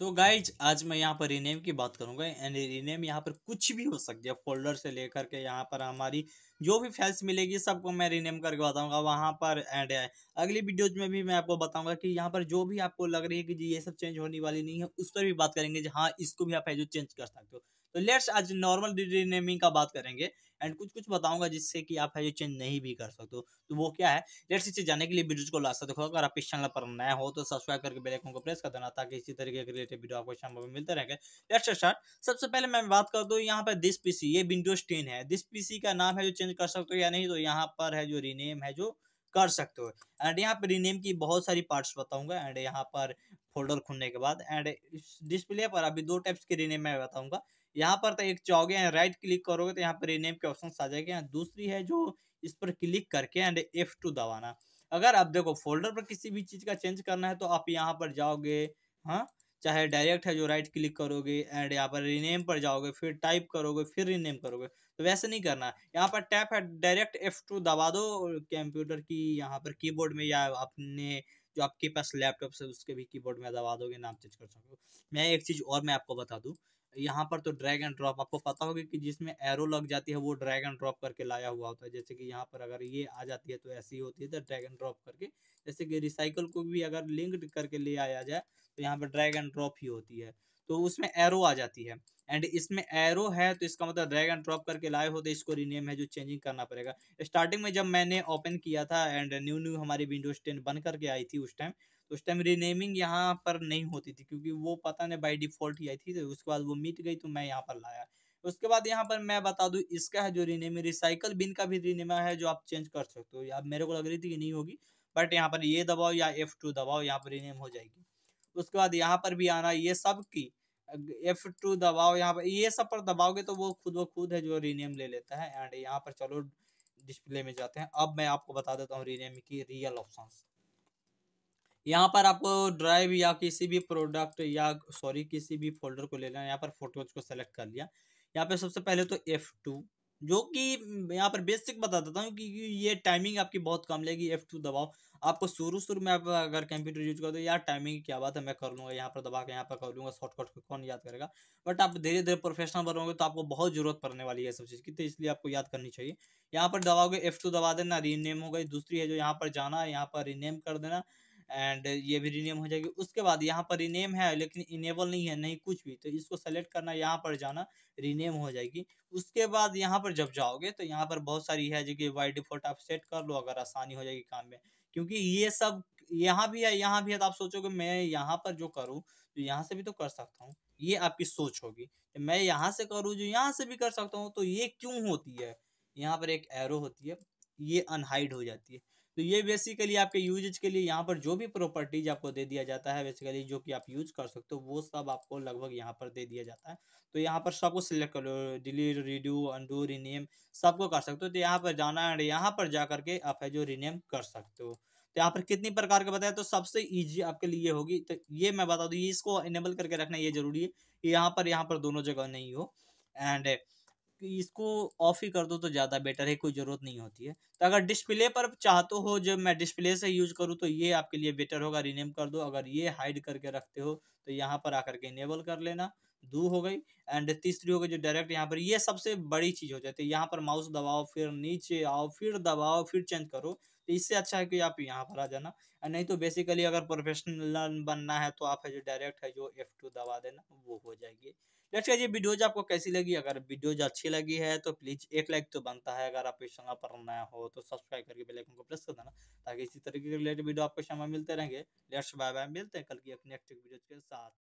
तो गाइज आज मैं यहाँ पर रीनेम की बात करूँगा एंड रीनेम यहाँ पर कुछ भी हो सकती है फोल्डर से लेकर के यहाँ पर हमारी जो भी फाइल्स मिलेगी सबको मैं रीनेम करके बताऊँगा वहाँ पर एंड अगली वीडियोज में भी मैं आपको बताऊँगा कि यहाँ पर जो भी आपको लग रही है कि जी ये सब चेंज होने वाली नहीं है उस पर भी बात करेंगे जी हाँ इसको भी आप है जो चेंज कर सकते हो तो लेट्स आज नॉर्मल रीनेमिंग का बात करेंगे एंड कुछ कुछ बताऊंगा जिससे कि आप है जो चेंज नहीं भी कर सकते हो तो वो क्या है लेट्स इसे जाने के लिए वीडियो को लास्ट देखो अगर आप इस चैनल पर नया हो तो सब्सक्राइब करके बेल आइकन को प्रेस कर देना ताकि इसी तरीके के रिलेटेड वीडियो आपको शाम में मिलते रहेंगे लेट्स स्टार्ट सबसे पहले मैं बात कर दूँ यहाँ पर दिस पीसी ये विंडोज टेन है दिस पीसी का नाम है जो चेंज कर सकते हो या नहीं तो यहाँ पर है जो रीनेम है जो कर सकते हो एंड यहाँ पर रीनेम की बहुत सारी पार्ट्स बताऊंगा एंड यहाँ पर फोल्डर खुलने के बाद एंड डिस्प्ले पर अभी दो टाइप्स के रीनेम मैं बताऊंगा यहाँ पर तो एक चौगे हैं राइट क्लिक करोगे तो यहाँ पर रीनेम के ऑप्शन आ जाएंगे दूसरी है जो इस पर क्लिक करके एंड एफ टू दबाना अगर आप देखो फोल्डर पर किसी भी चीज़ का चेंज करना है तो आप यहाँ पर जाओगे हाँ चाहे डायरेक्ट है जो राइट क्लिक करोगे एंड यहाँ पर रीनेम पर जाओगे फिर टाइप करोगे फिर रीनेम करोगे तो वैसे नहीं करना यहाँ पर टैप है डायरेक्ट एफ टू दबा दो कंप्यूटर की यहाँ पर कीबोर्ड में या अपने जो आपके पास लैपटॉप से उसके भी कीबोर्ड में दबा दोगे नाम चेंज कर सको मैं एक चीज़ और मैं आपको बता दूँ यहाँ पर तो ड्रैग एंड ड्रॉप आपको पता होगा कि जिसमें एरो लग जाती है वो ड्रैग एंड ड्रॉप करके लाया हुआ होता है जैसे कि यहाँ पर अगर ये आ जाती है तो ऐसी होती है तो ड्रैग एंड ड्रॉप करके जैसे कि रिसाइकल को भी अगर लिंक्ड करके ले आया जाए तो यहाँ पर ड्रैग एंड ड्रॉप ही होती है तो उसमें एरो आ जाती है एंड इसमें एरो है तो इसका मतलब ड्रैग एंड ड्रॉप करके लाए होते इसको रीनेम है जो चेंजिंग करना पड़ेगा स्टार्टिंग में जब मैंने ओपन किया था एंड न्यू न्यू हमारी विंडोज टेन बन करके आई थी उस टाइम तो उस टाइम रीनेमिंग यहाँ पर नहीं होती थी क्योंकि वो पता नहीं बाई डिफॉल्ट ही आई थी तो उसके बाद वो मिट गई तो मैं यहाँ पर लाया उसके बाद यहाँ पर मैं बता दूँ इसका है जो रीनेमिंग रिसाइकल बिन का भी रीनेमा है जो आप चेंज कर सकते हो या मेरे को लग रही थी कि नहीं होगी बट यहाँ पर ये दबाओ या एफ टू दबाओ यहाँ पर रीनेम हो जाएगी उसके बाद यहाँ पर भी आना ये सब की एफ टू दबाओ यहाँ पर ये सब पर दबाओगे तो वो खुद व खुद है जो रीनेम ले लेता है एंड यहाँ पर चलो डिस्प्ले में जाते हैं अब मैं आपको बता देता हूँ रीनेम की रियल ऑप्शन यहाँ पर आपको ड्राइव या किसी भी प्रोडक्ट या सॉरी किसी भी फोल्डर को लेना है यहाँ पर फोटोज को सेलेक्ट कर लिया यहाँ पर सबसे पहले तो एफ़ टू जो कि यहाँ पर बेसिक बता देता हूँ क्योंकि ये टाइमिंग आपकी बहुत कम लेगी एफ़ टू दबाओ आपको शुरू शुरू में आप अगर कंप्यूटर यूज कर दो यार टाइमिंग क्या बात है मैं कर लूँगा यहाँ पर दबा के यहाँ पर कर लूँगा शॉर्टकट को कौन याद करेगा बट आप धीरे धीरे प्रोफेशनल बनोगे तो आपको बहुत जरूरत पड़ने वाली है सब चीज़ की तो इसलिए आपको याद करनी चाहिए यहाँ पर दबाओगे एफ़ टू दबा देना रीनेम हो गई दूसरी है जो यहाँ पर जाना है यहाँ पर रीनेम कर देना एंड ये भी रीनेम हो जाएगी उसके बाद यहाँ पर रीनेम है लेकिन इनेबल नहीं है नहीं कुछ भी तो इसको सेलेक्ट करना यहाँ पर जाना रीनेम हो जाएगी उसके बाद यहाँ पर जब जाओगे तो यहाँ पर बहुत सारी है जो कि वाई डिफॉल्ट आप सेट कर लो अगर आसानी हो जाएगी काम में क्योंकि ये सब यहाँ भी है यहाँ भी है तो आप सोचोगे मैं यहाँ पर जो करूँ तो यहाँ से भी तो कर सकता हूँ ये आपकी सोच होगी मैं यहाँ से करूँ जो यहाँ से भी कर सकता हूँ तो ये क्यों होती है यहाँ पर एक एरो होती है ये अनहाइड हो जाती है तो ये बेसिकली आपके यूजेज के लिए यहाँ पर जो भी प्रॉपर्टीज आपको दे दिया जाता है बेसिकली जो कि आप यूज कर सकते हो वो सब आपको लगभग यहाँ पर दे दिया जाता है तो यहाँ पर सबको सिलेक्ट कर लो डिलीट रिड्यू अंडू रिनेम सबको कर सकते हो तो यहाँ पर जाना है यहाँ पर जा करके आप है जो रिनेम कर सकते हो तो यहाँ पर कितनी प्रकार के बताया तो सबसे ईजी आपके लिए होगी तो ये मैं बता दू इसको इनेबल करके रखना ये जरूरी है यहाँ पर यहाँ पर दोनों जगह नहीं हो एंड इसको ऑफ ही कर दो तो ज़्यादा बेटर है कोई ज़रूरत नहीं होती है तो अगर डिस्प्ले पर चाहते हो जब मैं डिस्प्ले से यूज करूँ तो ये आपके लिए बेटर होगा रिनेम कर दो अगर ये हाइड करके रखते हो तो यहाँ पर आकर के इनेबल कर लेना दो हो गई एंड तीसरी हो गई जो डायरेक्ट यहाँ पर ये सबसे बड़ी चीज़ हो जाती है यहाँ पर माउस दबाओ फिर नीचे आओ फिर दबाओ फिर चेंज करो तो इससे अच्छा है कि आप यहाँ पर आ जाना नहीं तो बेसिकली अगर प्रोफेशनल बनना है तो आप है जो डायरेक्ट है जो एफ टू दबा देना वो हो जाएगी लेट्स ये वीडियोज आपको कैसी लगी अगर वीडियोज अच्छी लगी है तो प्लीज़ एक लाइक तो बनता है अगर आप इस चैनल पर नया हो तो सब्सक्राइब करके बेल आइकन को प्रेस कर देना ताकि इसी तरीके के रिलेटेड वीडियो आपको शाम मिलते रहेंगे लेट्स बाय बाय मिलते हैं कल की अपनी नेक्स्ट वीडियो के साथ